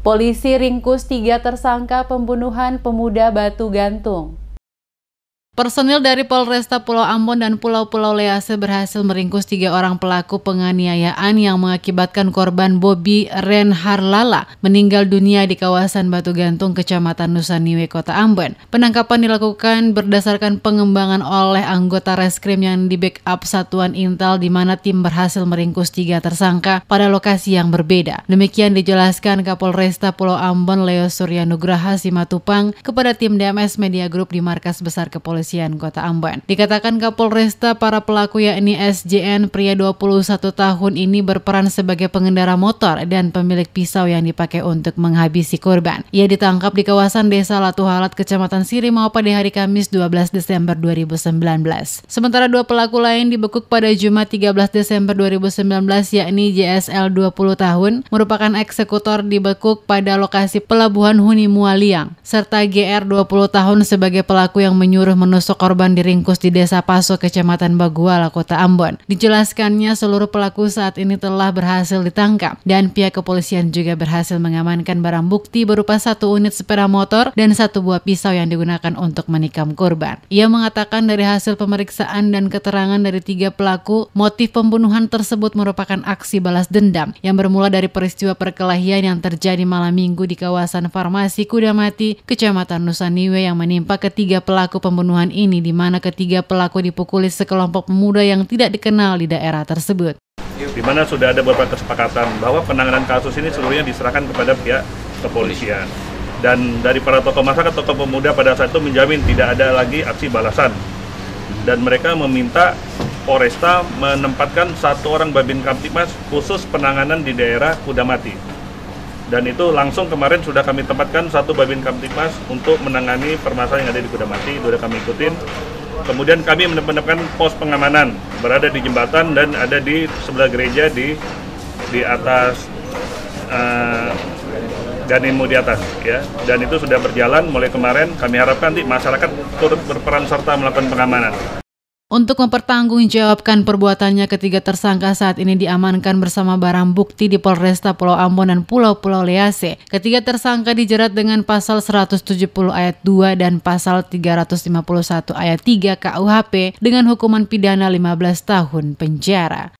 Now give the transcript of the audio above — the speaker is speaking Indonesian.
Polisi ringkus tiga tersangka pembunuhan pemuda Batu Gantung. Personil dari Polresta Pulau Ambon dan Pulau-Pulau Lease berhasil meringkus tiga orang pelaku penganiayaan yang mengakibatkan korban Bobby Harlala meninggal dunia di kawasan Batu Gantung, Kecamatan Nusa Niwe, Kota Ambon. Penangkapan dilakukan berdasarkan pengembangan oleh anggota reskrim yang di backup Satuan Intel di mana tim berhasil meringkus tiga tersangka pada lokasi yang berbeda. Demikian dijelaskan Kapolresta Pulau Ambon Leo Suryanugraha Simatupang kepada tim DMS Media Group di Markas Besar Kepolisian Kepolisian Kota Ambon Dikatakan Kapolresta para pelaku yakni SJN pria 21 tahun ini berperan sebagai pengendara motor dan pemilik pisau yang dipakai untuk menghabisi korban. Ia ditangkap di kawasan Desa Latuhalat, Kecamatan Sirimau pada hari Kamis 12 Desember 2019. Sementara dua pelaku lain dibekuk pada Jumat 13 Desember 2019 yakni JSL 20 tahun merupakan eksekutor dibekuk pada lokasi pelabuhan Huni Mualiang serta GR 20 tahun sebagai pelaku yang menyuruh menusuk korban diringkus di Desa Paso, Kecamatan Baguala, Kota Ambon. Dijelaskannya seluruh pelaku saat ini telah berhasil ditangkap dan pihak kepolisian juga berhasil mengamankan barang bukti berupa satu unit sepeda motor dan satu buah pisau yang digunakan untuk menikam korban. Ia mengatakan dari hasil pemeriksaan dan keterangan dari tiga pelaku, motif pembunuhan tersebut merupakan aksi balas dendam yang bermula dari peristiwa perkelahian yang terjadi malam minggu di kawasan farmasi Kudamati, Kecamatan nusa niwe yang menimpa ketiga pelaku pembunuhan pembunuhan ini di mana ketiga pelaku dipukuli sekelompok pemuda yang tidak dikenal di daerah tersebut. Di mana sudah ada beberapa kesepakatan bahwa penanganan kasus ini seluruhnya diserahkan kepada pihak kepolisian. Dan dari para tokoh masyarakat, tokoh pemuda pada saat itu menjamin tidak ada lagi aksi balasan. Dan mereka meminta Polresta menempatkan satu orang Babin Kamtimas khusus penanganan di daerah Kudamati dan itu langsung kemarin sudah kami tempatkan satu Babin Kamtipmas untuk menangani permasalahan yang ada di mati itu sudah kami ikutin kemudian kami menempatkan pos pengamanan berada di jembatan dan ada di sebelah gereja di di atas uh, eh, Ganimu di atas ya dan itu sudah berjalan mulai kemarin kami harapkan nanti masyarakat turut berperan serta melakukan pengamanan untuk mempertanggungjawabkan perbuatannya ketiga tersangka saat ini diamankan bersama barang bukti di Polresta Pulau Ambon dan Pulau Pulau Lease. Ketiga tersangka dijerat dengan pasal 170 ayat 2 dan pasal 351 ayat 3 KUHP dengan hukuman pidana 15 tahun penjara.